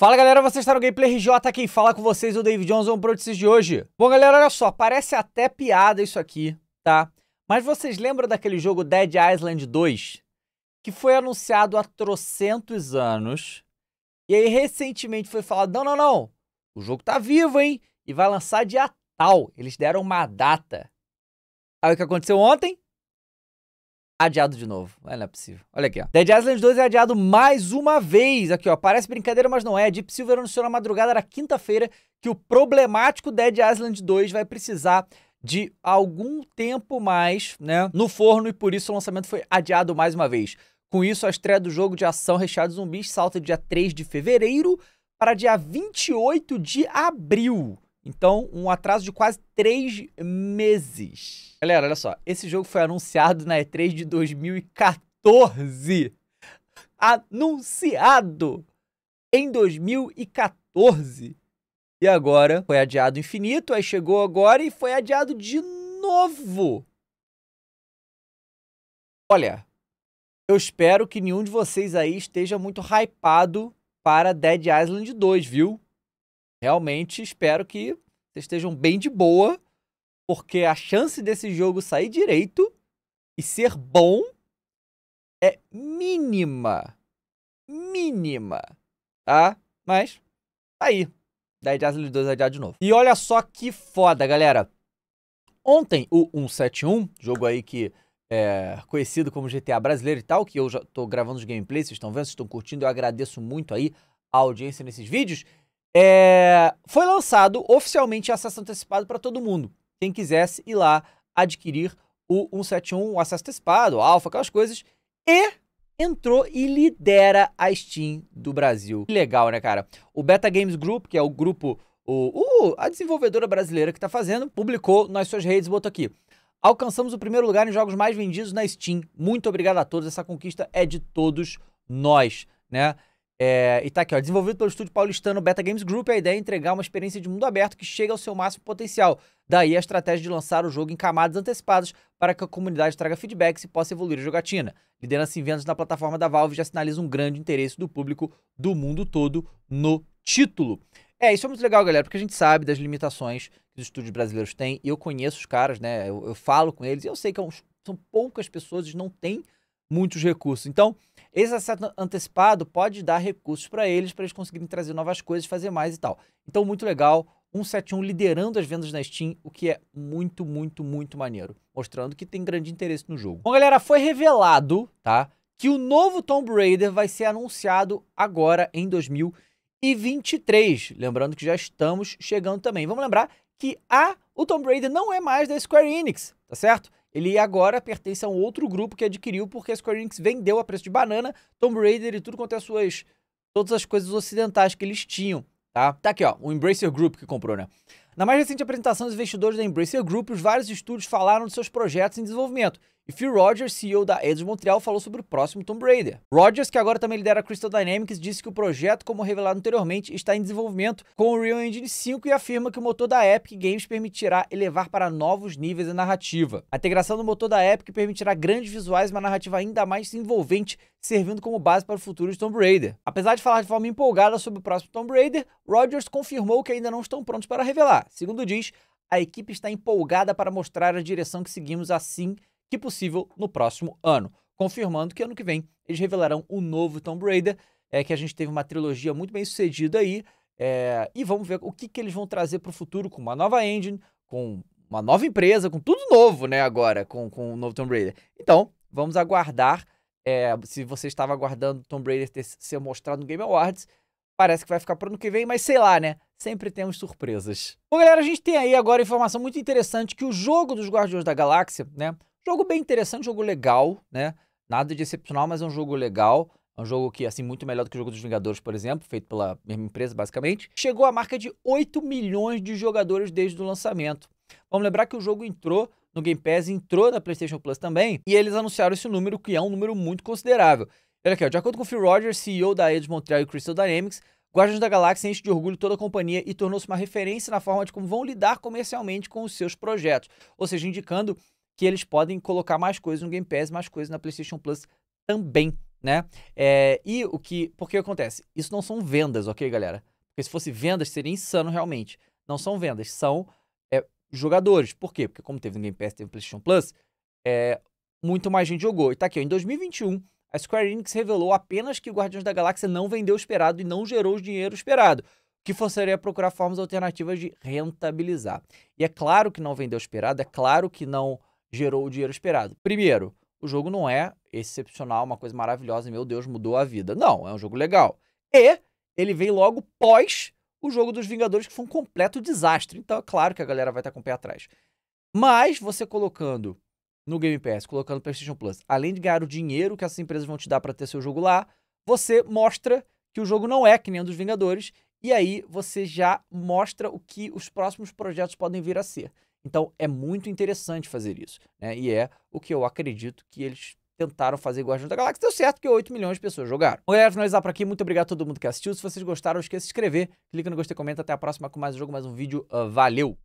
Fala galera, vocês estão no Gameplay RJ, quem fala com vocês é o David Johnson para notícias de hoje. Bom galera, olha só, parece até piada isso aqui, tá? Mas vocês lembram daquele jogo Dead Island 2? Que foi anunciado há trocentos anos, e aí recentemente foi falado, não, não, não, o jogo tá vivo, hein? E vai lançar dia tal, eles deram uma data. Aí o que aconteceu ontem? adiado de novo. não é possível. Olha aqui, ó. Dead Island 2 é adiado mais uma vez. Aqui, ó. Parece brincadeira, mas não é. Deep Silver anunciou na madrugada da quinta-feira que o problemático Dead Island 2 vai precisar de algum tempo mais, né, no forno e por isso o lançamento foi adiado mais uma vez. Com isso, a estreia do jogo de ação recheado de zumbis salta dia 3 de fevereiro para dia 28 de abril. Então, um atraso de quase três meses. Galera, olha só. Esse jogo foi anunciado na E3 de 2014. Anunciado em 2014. E agora foi adiado infinito, aí chegou agora e foi adiado de novo. Olha, eu espero que nenhum de vocês aí esteja muito hypado para Dead Island 2, viu? realmente espero que vocês estejam bem de boa, porque a chance desse jogo sair direito e ser bom é mínima. Mínima. Tá? Mas, tá aí. Daí Dazzle 2 adiado de novo. E olha só que foda, galera. Ontem, o 171, jogo aí que é conhecido como GTA brasileiro e tal, que eu já tô gravando os gameplays, vocês estão vendo, vocês estão curtindo, eu agradeço muito aí a audiência nesses vídeos. É, foi lançado oficialmente acesso antecipado para todo mundo. Quem quisesse ir lá adquirir o 171, o acesso antecipado, o alfa, aquelas coisas. E entrou e lidera a Steam do Brasil. Que legal, né, cara? O Beta Games Group, que é o grupo, o, uh, a desenvolvedora brasileira que está fazendo, publicou nas suas redes, botou aqui. Alcançamos o primeiro lugar em jogos mais vendidos na Steam. Muito obrigado a todos. Essa conquista é de todos nós, né? É, e tá aqui, ó, desenvolvido pelo estúdio paulistano Beta Games Group, a ideia é entregar uma experiência de mundo aberto que chega ao seu máximo potencial. Daí a estratégia de lançar o jogo em camadas antecipadas para que a comunidade traga feedbacks e possa evoluir a jogatina. Liderança em vendas na plataforma da Valve já sinaliza um grande interesse do público do mundo todo no título. É, isso é muito legal, galera, porque a gente sabe das limitações que os estúdios brasileiros têm. E eu conheço os caras, né? Eu, eu falo com eles e eu sei que é são poucas pessoas, eles não têm muitos recursos. Então, esse acesso antecipado pode dar recursos para eles, para eles conseguirem trazer novas coisas, fazer mais e tal. Então, muito legal. 171 liderando as vendas na Steam, o que é muito, muito, muito maneiro, mostrando que tem grande interesse no jogo. Bom, galera, foi revelado, tá, que o novo Tomb Raider vai ser anunciado agora em 2023. Lembrando que já estamos chegando também. Vamos lembrar que a, o Tomb Raider não é mais da Square Enix, tá certo? Ele agora pertence a um outro grupo que adquiriu porque a Square Enix vendeu a preço de banana Tomb Raider e tudo quanto é as suas todas as coisas ocidentais que eles tinham, tá? Tá aqui, ó, o Embracer Group que comprou, né? Na mais recente apresentação dos investidores da Embracer Group, os vários estúdios falaram de seus projetos em desenvolvimento e Phil Rogers, CEO da Edge Montreal, falou sobre o próximo Tomb Raider. Rogers, que agora também lidera a Crystal Dynamics, disse que o projeto, como revelado anteriormente, está em desenvolvimento com o Unreal Engine 5 e afirma que o motor da Epic Games permitirá elevar para novos níveis a narrativa. A integração do motor da Epic permitirá grandes visuais e uma narrativa ainda mais envolvente, servindo como base para o futuro de Tomb Raider. Apesar de falar de forma empolgada sobre o próximo Tomb Raider, Rogers confirmou que ainda não estão prontos para revelar. Segundo diz, a equipe está empolgada para mostrar a direção que seguimos assim que possível no próximo ano. Confirmando que ano que vem eles revelarão o novo Tomb Raider, é que a gente teve uma trilogia muito bem sucedida aí, é, e vamos ver o que, que eles vão trazer para o futuro com uma nova engine, com uma nova empresa, com tudo novo, né, agora, com, com o novo Tomb Raider. Então, vamos aguardar. É, se você estava aguardando Tomb Raider ter, ser mostrado no Game Awards, parece que vai ficar para o ano que vem, mas sei lá, né? Sempre temos surpresas. Bom, galera, a gente tem aí agora informação muito interessante que o jogo dos Guardiões da Galáxia, né? Jogo bem interessante, jogo legal, né? Nada de excepcional, mas é um jogo legal. É um jogo que, assim, muito melhor do que o jogo dos Vingadores, por exemplo, feito pela mesma empresa, basicamente. Chegou à marca de 8 milhões de jogadores desde o lançamento. Vamos lembrar que o jogo entrou no Game Pass, entrou na PlayStation Plus também, e eles anunciaram esse número, que é um número muito considerável. Olha aqui, ó, de acordo com Phil Rogers, CEO da Edge Montreal e Crystal Dynamics, Guardiões da Galáxia enche de orgulho toda a companhia e tornou-se uma referência na forma de como vão lidar comercialmente com os seus projetos, ou seja, indicando que eles podem colocar mais coisas no Game Pass, mais coisas na PlayStation Plus também, né? É, e o que. Porque acontece? Isso não são vendas, ok, galera? Porque se fosse vendas, seria insano realmente. Não são vendas, são é, jogadores. Por quê? Porque como teve no Game Pass, teve no PlayStation Plus, é, muito mais gente jogou. E tá aqui, ó, em 2021, a Square Enix revelou apenas que o Guardiões da Galáxia não vendeu o esperado e não gerou o dinheiro esperado, que forçaria a procurar formas alternativas de rentabilizar. E é claro que não vendeu o esperado, é claro que não gerou o dinheiro esperado. Primeiro, o jogo não é excepcional, uma coisa maravilhosa, e meu Deus, mudou a vida. Não, é um jogo legal. E ele vem logo pós o jogo dos Vingadores, que foi um completo desastre. Então é claro que a galera vai estar com o pé atrás. Mas você colocando no Game Pass, colocando no PlayStation Plus, além de ganhar o dinheiro que essas empresas vão te dar para ter seu jogo lá, você mostra que o jogo não é que nem um dos Vingadores e aí você já mostra o que os próximos projetos podem vir a ser. Então é muito interessante fazer isso. Né? E é o que eu acredito que eles tentaram fazer a da Galáxia. Deu certo que 8 milhões de pessoas jogaram. Bom, galera, finalizar por aqui. Muito obrigado a todo mundo que assistiu. Se vocês gostaram, não esqueça de se inscrever. Clica no gostei, comenta. Até a próxima com mais um jogo, mais um vídeo. Uh, valeu!